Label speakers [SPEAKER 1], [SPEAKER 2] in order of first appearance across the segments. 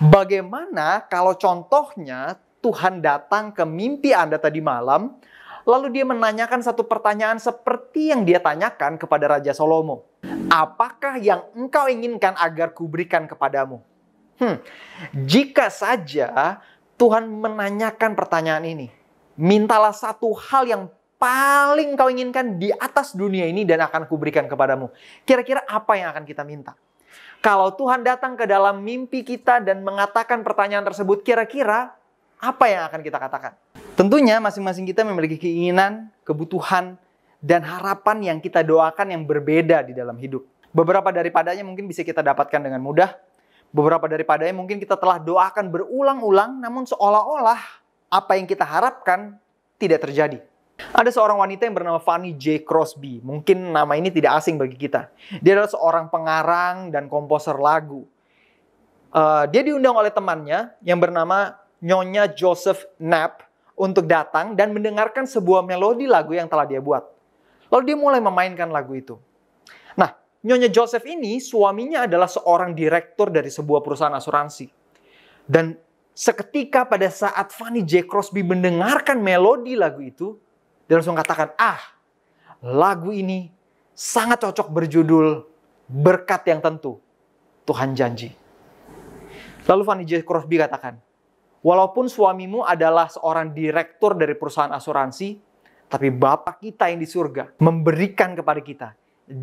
[SPEAKER 1] Bagaimana kalau contohnya Tuhan datang ke mimpi Anda tadi malam, lalu dia menanyakan satu pertanyaan seperti yang dia tanyakan kepada Raja Salomo. Apakah yang engkau inginkan agar kuberikan kepadamu? Hmm, jika saja Tuhan menanyakan pertanyaan ini, mintalah satu hal yang paling kau inginkan di atas dunia ini dan akan kuberikan kepadamu. Kira-kira apa yang akan kita minta? Kalau Tuhan datang ke dalam mimpi kita dan mengatakan pertanyaan tersebut, kira-kira apa yang akan kita katakan? Tentunya masing-masing kita memiliki keinginan, kebutuhan, dan harapan yang kita doakan yang berbeda di dalam hidup. Beberapa daripadanya mungkin bisa kita dapatkan dengan mudah. Beberapa daripadanya mungkin kita telah doakan berulang-ulang namun seolah-olah apa yang kita harapkan tidak terjadi. Ada seorang wanita yang bernama Fanny J. Crosby. Mungkin nama ini tidak asing bagi kita. Dia adalah seorang pengarang dan komposer lagu. Uh, dia diundang oleh temannya yang bernama Nyonya Joseph Knapp untuk datang dan mendengarkan sebuah melodi lagu yang telah dia buat. Lalu dia mulai memainkan lagu itu. Nah, Nyonya Joseph ini suaminya adalah seorang direktur dari sebuah perusahaan asuransi. Dan seketika pada saat Fanny J. Crosby mendengarkan melodi lagu itu, dia langsung katakan, ah lagu ini sangat cocok berjudul berkat yang tentu. Tuhan janji. Lalu Fanny J. Crosby katakan, walaupun suamimu adalah seorang direktur dari perusahaan asuransi, tapi Bapak kita yang di surga memberikan kepada kita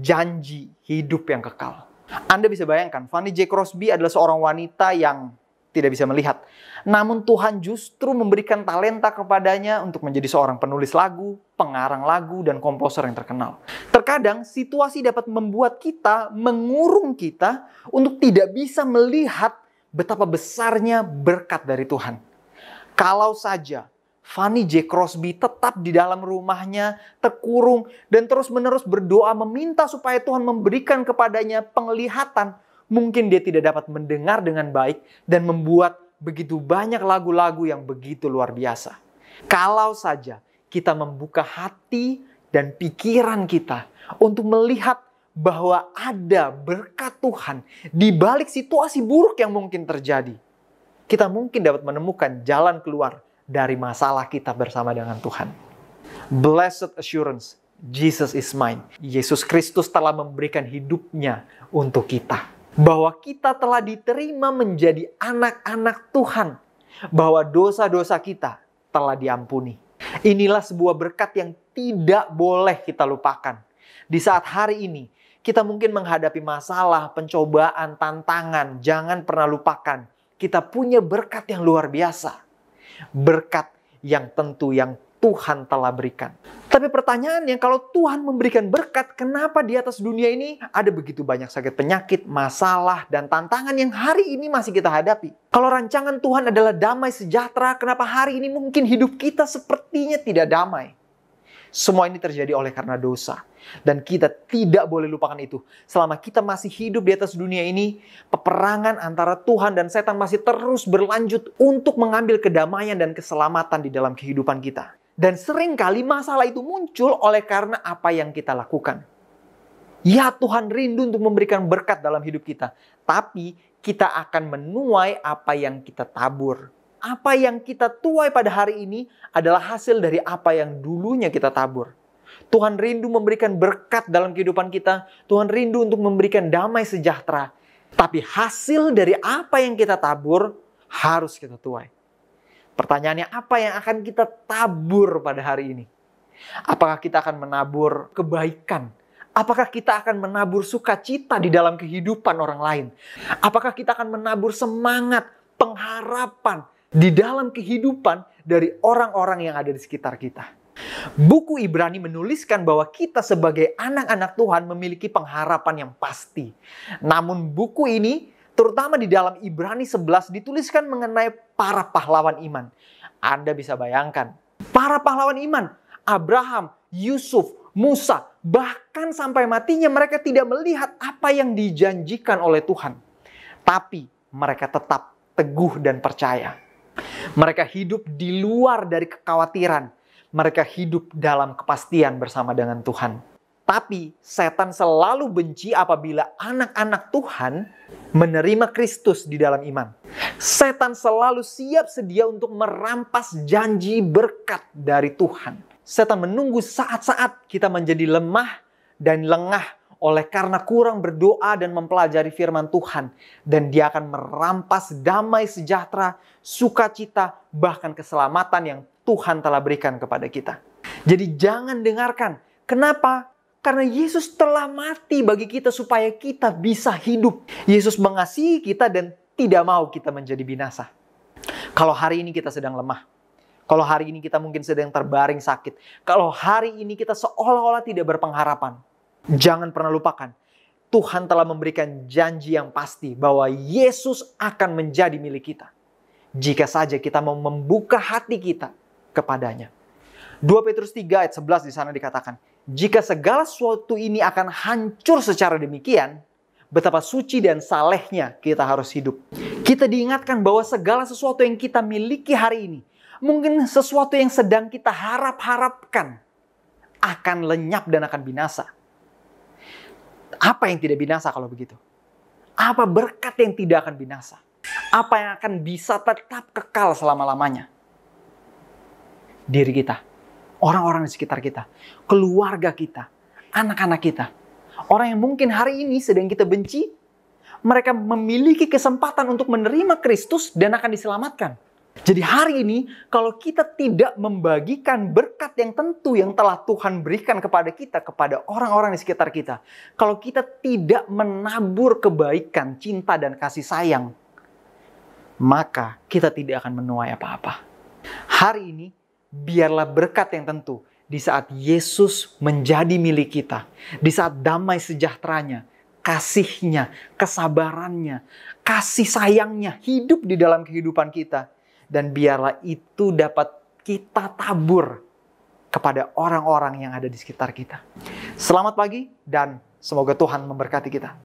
[SPEAKER 1] janji hidup yang kekal. Anda bisa bayangkan, Fanny J. Crosby adalah seorang wanita yang tidak bisa melihat. Namun Tuhan justru memberikan talenta kepadanya untuk menjadi seorang penulis lagu, pengarang lagu, dan komposer yang terkenal. Terkadang situasi dapat membuat kita mengurung kita untuk tidak bisa melihat betapa besarnya berkat dari Tuhan. Kalau saja Fanny J. Crosby tetap di dalam rumahnya, terkurung, dan terus-menerus berdoa meminta supaya Tuhan memberikan kepadanya penglihatan mungkin dia tidak dapat mendengar dengan baik dan membuat begitu banyak lagu-lagu yang begitu luar biasa. Kalau saja kita membuka hati dan pikiran kita untuk melihat bahwa ada berkat Tuhan di balik situasi buruk yang mungkin terjadi, kita mungkin dapat menemukan jalan keluar dari masalah kita bersama dengan Tuhan. Blessed assurance, Jesus is mine. Yesus Kristus telah memberikan hidupnya untuk kita bahwa kita telah diterima menjadi anak-anak Tuhan, bahwa dosa-dosa kita telah diampuni. Inilah sebuah berkat yang tidak boleh kita lupakan. Di saat hari ini, kita mungkin menghadapi masalah, pencobaan, tantangan. Jangan pernah lupakan, kita punya berkat yang luar biasa, berkat yang tentu yang Tuhan telah berikan. Tapi pertanyaannya, kalau Tuhan memberikan berkat, kenapa di atas dunia ini ada begitu banyak sakit penyakit, masalah, dan tantangan yang hari ini masih kita hadapi? Kalau rancangan Tuhan adalah damai sejahtera, kenapa hari ini mungkin hidup kita sepertinya tidak damai? Semua ini terjadi oleh karena dosa. Dan kita tidak boleh lupakan itu. Selama kita masih hidup di atas dunia ini, peperangan antara Tuhan dan setan masih terus berlanjut untuk mengambil kedamaian dan keselamatan di dalam kehidupan kita. Dan seringkali masalah itu muncul oleh karena apa yang kita lakukan. Ya Tuhan rindu untuk memberikan berkat dalam hidup kita. Tapi kita akan menuai apa yang kita tabur. Apa yang kita tuai pada hari ini adalah hasil dari apa yang dulunya kita tabur. Tuhan rindu memberikan berkat dalam kehidupan kita. Tuhan rindu untuk memberikan damai sejahtera. Tapi hasil dari apa yang kita tabur harus kita tuai. Pertanyaannya apa yang akan kita tabur pada hari ini? Apakah kita akan menabur kebaikan? Apakah kita akan menabur sukacita di dalam kehidupan orang lain? Apakah kita akan menabur semangat, pengharapan di dalam kehidupan dari orang-orang yang ada di sekitar kita? Buku Ibrani menuliskan bahwa kita sebagai anak-anak Tuhan memiliki pengharapan yang pasti. Namun buku ini Terutama di dalam Ibrani 11 dituliskan mengenai para pahlawan iman. Anda bisa bayangkan, para pahlawan iman, Abraham, Yusuf, Musa, bahkan sampai matinya mereka tidak melihat apa yang dijanjikan oleh Tuhan. Tapi mereka tetap teguh dan percaya. Mereka hidup di luar dari kekhawatiran. Mereka hidup dalam kepastian bersama dengan Tuhan. Tapi setan selalu benci apabila anak-anak Tuhan menerima Kristus di dalam iman. Setan selalu siap sedia untuk merampas janji berkat dari Tuhan. Setan menunggu saat-saat kita menjadi lemah dan lengah oleh karena kurang berdoa dan mempelajari firman Tuhan. Dan dia akan merampas damai sejahtera, sukacita, bahkan keselamatan yang Tuhan telah berikan kepada kita. Jadi jangan dengarkan. Kenapa? Karena Yesus telah mati bagi kita supaya kita bisa hidup. Yesus mengasihi kita dan tidak mau kita menjadi binasa. Kalau hari ini kita sedang lemah, kalau hari ini kita mungkin sedang terbaring sakit, kalau hari ini kita seolah-olah tidak berpengharapan, jangan pernah lupakan Tuhan telah memberikan janji yang pasti bahwa Yesus akan menjadi milik kita. Jika saja kita mau membuka hati kita kepadanya. 2 Petrus 3 ayat 11 di sana dikatakan, jika segala sesuatu ini akan hancur secara demikian, betapa suci dan salehnya kita harus hidup. Kita diingatkan bahwa segala sesuatu yang kita miliki hari ini, mungkin sesuatu yang sedang kita harap-harapkan, akan lenyap dan akan binasa. Apa yang tidak binasa kalau begitu? Apa berkat yang tidak akan binasa? Apa yang akan bisa tetap kekal selama-lamanya? Diri kita orang-orang di sekitar kita, keluarga kita, anak-anak kita. Orang yang mungkin hari ini sedang kita benci, mereka memiliki kesempatan untuk menerima Kristus dan akan diselamatkan. Jadi hari ini kalau kita tidak membagikan berkat yang tentu yang telah Tuhan berikan kepada kita kepada orang-orang di sekitar kita, kalau kita tidak menabur kebaikan, cinta dan kasih sayang, maka kita tidak akan menuai apa-apa. Hari ini biarlah berkat yang tentu di saat Yesus menjadi milik kita, di saat damai sejahteranya, kasihnya, kesabarannya, kasih sayangnya hidup di dalam kehidupan kita. Dan biarlah itu dapat kita tabur kepada orang-orang yang ada di sekitar kita. Selamat pagi dan semoga Tuhan memberkati kita.